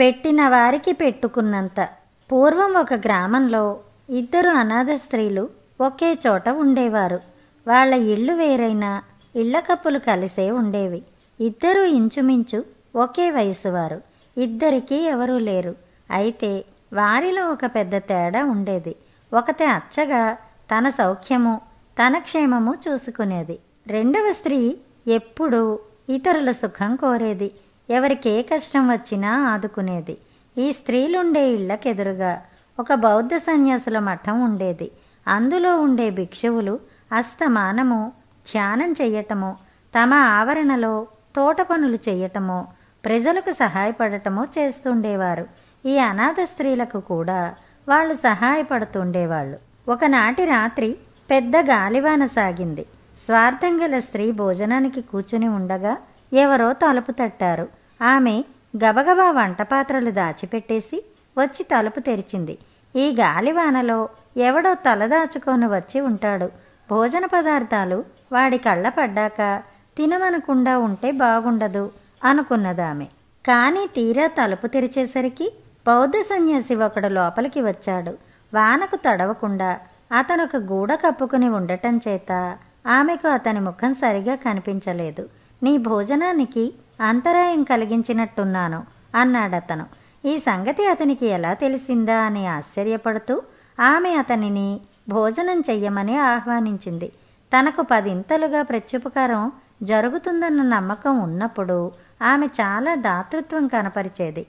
పెట్టిన వారికి పెట్టుకున్నంత పూర్వం ఒక గ్రామంలో ఇద్దరు అనాథ స్త్రీలు ఒకే చోట ఉండేవారు వాళ్ళ ఇళ్ళు వేరైనా ఇళ్ల కప్పులు కలిసే ఉండేవి ఇద్దరూ ఇంచుమించు ఒకే వయసువారు ఇద్దరికీ ఎవరూ లేరు అయితే వారిలో ఒక పెద్ద తేడా ఉండేది ఒకతే అచ్చగా తన సౌఖ్యము తన క్షేమము చూసుకునేది రెండవ స్త్రీ ఎప్పుడూ ఇతరుల సుఖం కోరేది ఎవరికి ఏ కష్టం వచ్చినా ఆదుకునేది ఈ స్త్రీలుండే ఇళ్లకెదురుగా ఒక బౌద్ధ సన్యాసుల మఠం ఉండేది అందులో ఉండే భిక్షువులు అస్తమానము ధ్యానం చెయ్యటము తమ ఆవరణలో తోట పనులు చెయ్యటమో ప్రజలకు సహాయపడటమో చేస్తుండేవారు ఈ అనాథ స్త్రీలకు కూడా వాళ్ళు సహాయపడుతుండేవాళ్ళు ఒకనాటి రాత్రి పెద్ద గాలివాన సాగింది స్వార్థం గల స్త్రీ భోజనానికి కూర్చుని ఉండగా ఎవరో తలుపు తట్టారు ఆమె గబగబా వంటపాత్రలు దాచిపెట్టేసి వచ్చి తలుపు తెరిచింది ఈ గాలివానలో ఎవడో తలదాచుకొని వచ్చి ఉంటాడు భోజన పదార్థాలు వాడి కళ్ళ పడ్డాక తినమనకుండా ఉంటే బాగుండదు అనుకున్నదామె కానీ తీరా తలుపు తెరిచేసరికి బౌద్ధ సన్యాసి ఒకడు లోపలికి వచ్చాడు వానకు తడవకుండా అతను ఒక గూడ కప్పుకుని ఉండటం చేత ఆమెకు అతని ముఖం సరిగా కనిపించలేదు నీ భోజనానికి అంతరాయం కలిగించినట్టున్నాను అన్నాడతను ఈ సంగతి అతనికి ఎలా తెలిసిందా అని ఆశ్చర్యపడుతూ ఆమె అతనిని భోజనం చెయ్యమని ఆహ్వానించింది తనకు పదింతలుగా ప్రత్యుపకారం జరుగుతుందన్న నమ్మకం ఉన్నప్పుడు ఆమె చాలా దాతృత్వం కనపరిచేది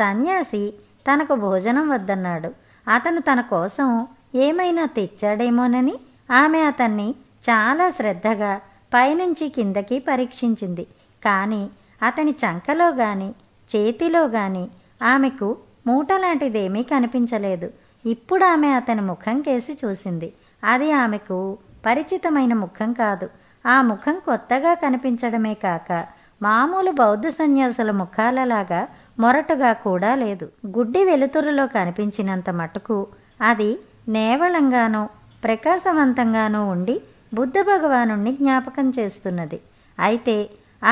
సన్యాసి తనకు భోజనం వద్దన్నాడు అతను తన కోసం ఏమైనా తెచ్చాడేమోనని ఆమె అతన్ని చాలా శ్రద్ధగా పైనుంచి కిందకి పరీక్షించింది కానీ అతని చంకలో గాని చేతిలో గాని ఆమెకు మూట లాంటిదేమీ కనిపించలేదు ఇప్పుడు ఆమె అతని ముఖం కేసి చూసింది అది ఆమెకు పరిచితమైన ముఖం కాదు ఆ ముఖం కొత్తగా కనిపించడమే కాక మామూలు బౌద్ధ సన్యాసుల ముఖాలలాగా మొరటుగా కూడా లేదు గుడ్డి వెలుతురులో కనిపించినంత మటుకు అది నేవళంగానూ ప్రకాశవంతంగానూ ఉండి బుద్ధ భగవాను జ్ఞాపకం చేస్తున్నది అయితే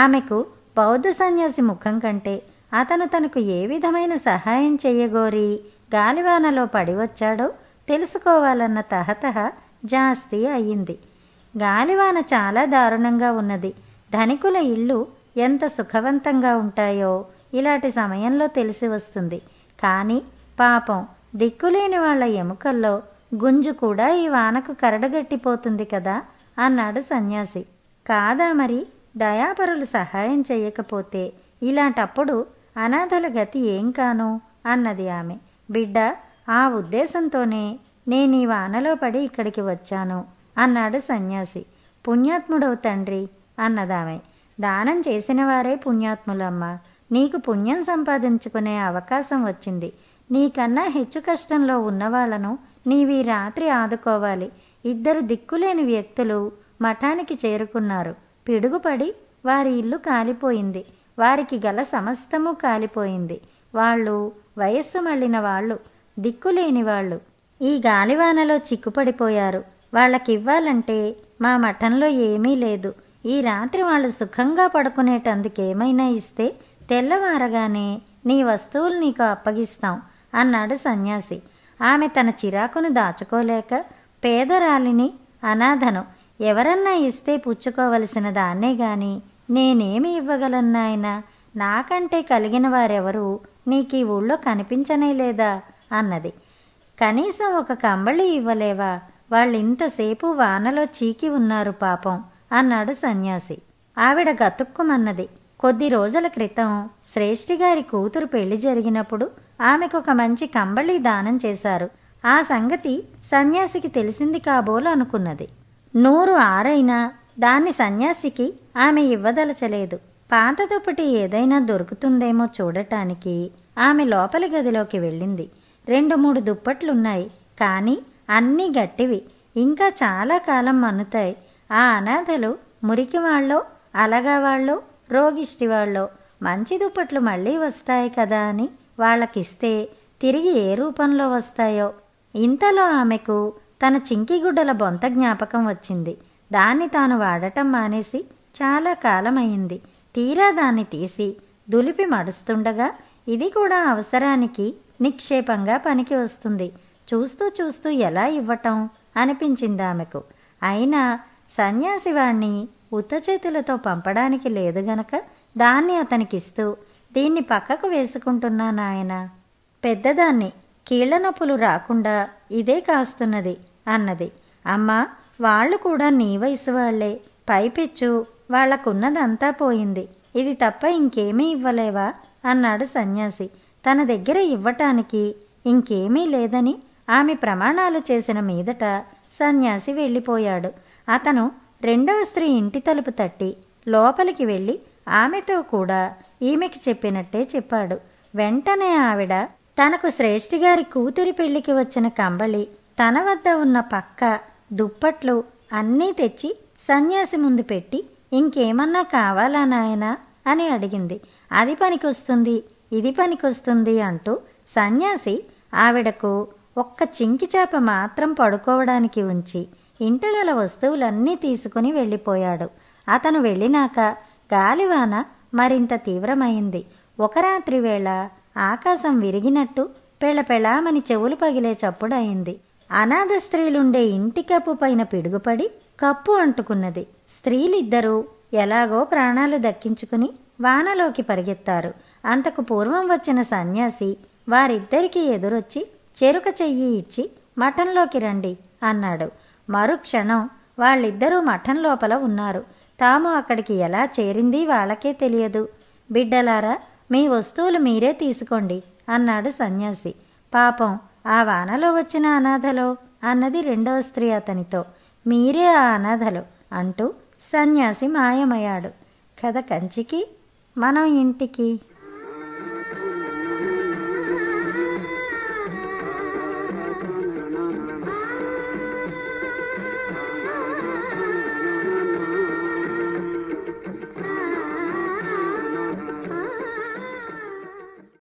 ఆమెకు బౌద్ధ సన్యాసి ముఖం కంటే అతను తనకు ఏ విధమైన సహాయం చేయగోరి గాలివానలో పడివచ్చాడో తెలుసుకోవాలన్న తహతహ జాస్తి అయ్యింది గాలివాన చాలా దారుణంగా ఉన్నది ధనికుల ఇళ్ళు ఎంత సుఖవంతంగా ఉంటాయో ఇలాంటి సమయంలో తెలిసి వస్తుంది కానీ పాపం దిక్కులేని వాళ్ళ ఎముకల్లో గుంజు కూడా ఈ వానకు కరడగట్టిపోతుంది కదా అన్నాడు సన్యాసి కాదా మరి దయాపరులు సహాయం చేయకపోతే ఇలాంటప్పుడు అనాథల గతి ఏం కాను అన్నది ఆమె బిడ్డ ఆ ఉద్దేశంతోనే నేను ఈ వానలో పడి ఇక్కడికి వచ్చాను అన్నాడు సన్యాసి పుణ్యాత్ముడవు తండ్రి అన్నదామె దానం చేసిన వారే పుణ్యాత్ములమ్మ నీకు పుణ్యం సంపాదించుకునే అవకాశం వచ్చింది నీకన్నా హెచ్చు కష్టంలో ఉన్నవాళ్లను నీవి రాత్రి ఆదుకోవాలి ఇద్దరు దిక్కులేని వ్యక్తులు మఠానికి చేరుకున్నారు పిడుగుపడి వారి ఇల్లు కాలిపోయింది వారికి గల సమస్తము కాలిపోయింది వాళ్ళు వయస్సు మళ్ళిన వాళ్ళు దిక్కులేని వాళ్ళు ఈ గాలివానలో చిక్కుపడిపోయారు వాళ్ళకివ్వాలంటే మా మఠంలో ఏమీ లేదు ఈ రాత్రి వాళ్ళు సుఖంగా పడుకునేటందుకేమైనా ఇస్తే తెల్లవారగానే నీ వస్తువులు నీకు అప్పగిస్తాం అన్నాడు సన్యాసి ఆమె తన చిరాకును దాచుకోలేక పేదరాలిని అనాథను ఎవరన్నా ఇస్తే పుచ్చుకోవలసిన దాన్నే గాని నేనేమి ఇవ్వగలను నాకంటే కలిగిన వారెవరు నీకు ఈ ఊళ్ళో కనిపించనే లేదా అన్నది కనీసం ఒక కంబళి ఇవ్వలేవా వాళ్ళింతసేపు వానలో చీకి ఉన్నారు పాపం అన్నాడు సన్యాసి ఆవిడ గతుక్కుమన్నది కొద్ది రోజుల క్రితం శ్రేష్ఠిగారి కూతురు పెళ్లి జరిగినప్పుడు ఆమెకు ఒక మంచి కంబళి దానం చేశారు ఆ సంగతి సన్యాసికి తెలిసింది కాబోలు అనుకున్నది నూరు ఆరైనా దాన్ని సన్యాసికి ఆమె ఇవ్వదలచలేదు పాత దుప్పటి ఏదైనా దొరుకుతుందేమో చూడటానికి ఆమె లోపలి గదిలోకి వెళ్ళింది రెండు మూడు దుప్పట్లున్నాయి కానీ అన్నీ గట్టివి ఇంకా చాలా కాలం మన్నుతాయి ఆ అనాథలు మురికి వాళ్ళో అలగా వాళ్ళో రోగిష్టి వాళ్ళో మంచి దుప్పట్లు మళ్ళీ వస్తాయి కదా అని వాళ్ళకిస్తే తిరిగి ఏ రూపంలో వస్తాయో ఇంతలో ఆమెకు తన చింకిగుడ్డల బొంత జ్ఞాపకం వచ్చింది దాన్ని తాను వాడటం మానేసి చాలా కాలమైంది తీరా దాన్ని తీసి దులిపి మడుస్తుండగా ఇది కూడా అవసరానికి నిక్షేపంగా పనికి వస్తుంది చూస్తూ చూస్తూ ఎలా ఇవ్వటం అనిపించింది ఆమెకు అయినా సన్యాసివాణ్ణి ఉత్త చేతులతో పంపడానికి లేదు గనక దాన్ని అతనికిస్తూ దీన్ని పక్కకు వేసుకుంటున్నానాయన పెద్దదాన్ని కీళ్ళ నొప్పులు రాకుండా ఇదే కాస్తున్నది అన్నది అమ్మా వాళ్ళు కూడా నీ వయసు వాళ్లే పైపెచ్చు వాళ్లకున్నదంతా పోయింది ఇది తప్ప ఇంకేమీ ఇవ్వలేవా అన్నాడు సన్యాసి తన దగ్గర ఇవ్వటానికి ఇంకేమీ లేదని ఆమె ప్రమాణాలు చేసిన మీదట సన్యాసి వెళ్ళిపోయాడు అతను రెండవ స్త్రీ ఇంటి తలుపు తట్టి లోపలికి వెళ్ళి ఆమెతో కూడా ఈమెకి చెప్పినట్టే చెప్పాడు వెంటనే ఆవిడ తనకు శ్రేష్ఠిగారి కూతురి పెళ్లికి వచ్చిన కంబళి తన వద్ద ఉన్న పక్క దుప్పట్లు అన్నీ తెచ్చి సన్యాసి ముందు పెట్టి ఇంకేమన్నా కావాలా నాయనా అని అడిగింది అది పనికొస్తుంది ఇది పనికొస్తుంది అంటూ సన్యాసి ఆవిడకు ఒక్క చింకి చేప మాత్రం పడుకోవడానికి ఉంచి ఇంటగల వస్తువులన్నీ తీసుకుని వెళ్ళిపోయాడు అతను వెళ్ళినాక గాలివాన మరింత తీవ్రమైంది ఒక రాత్రి వేళ ఆకాశం విరిగినట్టు పెళపెళామని చెవులు పగిలే చప్పుడయింది అనాథ స్త్రీలుండే ఇంటి కప్పు పైన పిడుగుపడి కప్పు అంటుకున్నది స్త్రీలిద్దరూ ఎలాగో ప్రాణాలు దక్కించుకుని వానలోకి పరిగెత్తారు అంతకు పూర్వం వచ్చిన సన్యాసి వారిద్దరికీ ఎదురొచ్చి చెరుక చెయ్యి ఇచ్చి మఠంలోకి రండి అన్నాడు మరుక్షణం వాళ్ళిద్దరూ మఠం లోపల ఉన్నారు తాము అక్కడికి ఎలా చేరింది వాళ్ళకే తెలియదు బిడ్డలారా మీ వస్తువులు మీరే తీసుకోండి అన్నాడు సన్యాసి పాపం ఆ వానలో వచ్చిన అనాథలో అన్నది రెండవ స్త్రీ అతనితో మీరే ఆ అనాథలు అంటూ సన్యాసి మాయమయ్యాడు కథ కంచికి మనం ఇంటికి